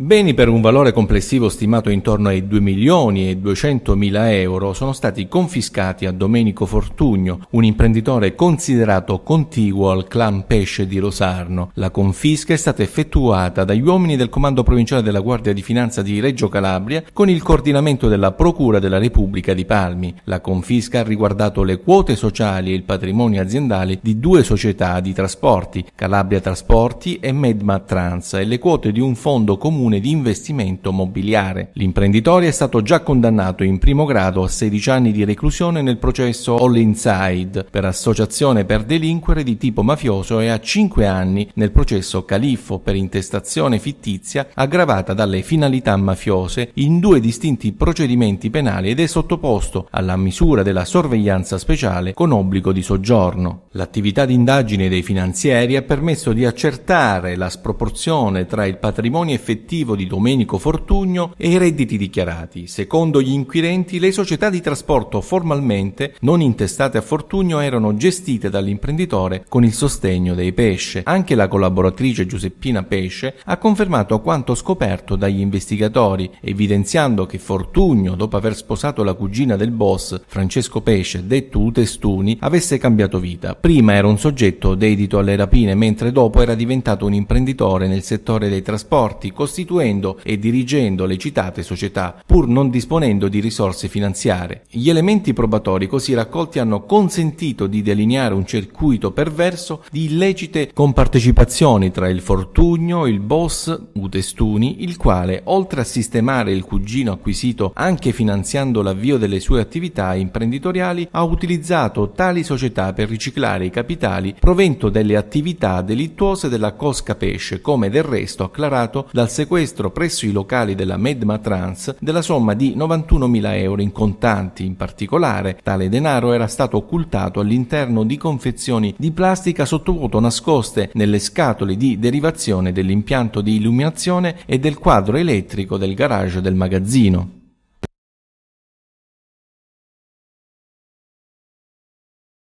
Beni per un valore complessivo stimato intorno ai 2 milioni e 200 mila euro sono stati confiscati a Domenico Fortugno, un imprenditore considerato contiguo al clan Pesce di Rosarno. La confisca è stata effettuata dagli uomini del Comando Provinciale della Guardia di Finanza di Reggio Calabria con il coordinamento della Procura della Repubblica di Palmi. La confisca ha riguardato le quote sociali e il patrimonio aziendale di due società di trasporti, Calabria Trasporti e Medma Trans, e le quote di un fondo comune comune di investimento mobiliare. L'imprenditore è stato già condannato in primo grado a 16 anni di reclusione nel processo All Inside per associazione per delinquere di tipo mafioso e a 5 anni nel processo Califfo per intestazione fittizia aggravata dalle finalità mafiose in due distinti procedimenti penali ed è sottoposto alla misura della sorveglianza speciale con obbligo di soggiorno. L'attività di indagine dei finanzieri ha permesso di accertare la sproporzione tra il patrimonio effettivo attivo di Domenico Fortugno e i redditi dichiarati. Secondo gli inquirenti, le società di trasporto formalmente non intestate a Fortugno erano gestite dall'imprenditore con il sostegno dei Pesce. Anche la collaboratrice Giuseppina Pesce ha confermato quanto scoperto dagli investigatori, evidenziando che Fortugno, dopo aver sposato la cugina del boss, Francesco Pesce, detto Utestuni, avesse cambiato vita. Prima era un soggetto dedito alle rapine, mentre dopo era diventato un imprenditore nel settore dei trasporti, costituito costituendo e dirigendo le citate società, pur non disponendo di risorse finanziarie. Gli elementi probatori così raccolti hanno consentito di delineare un circuito perverso di illecite compartecipazioni tra il Fortugno, il boss Utestuni, il quale, oltre a sistemare il cugino acquisito anche finanziando l'avvio delle sue attività imprenditoriali, ha utilizzato tali società per riciclare i capitali provento delle attività delittuose della Cosca Pesce, come del resto acclarato dal sequestro sequestro presso i locali della Medmatrans della somma di 91.000 euro in contanti. In particolare, tale denaro era stato occultato all'interno di confezioni di plastica sottovuoto nascoste nelle scatole di derivazione dell'impianto di illuminazione e del quadro elettrico del garage del magazzino.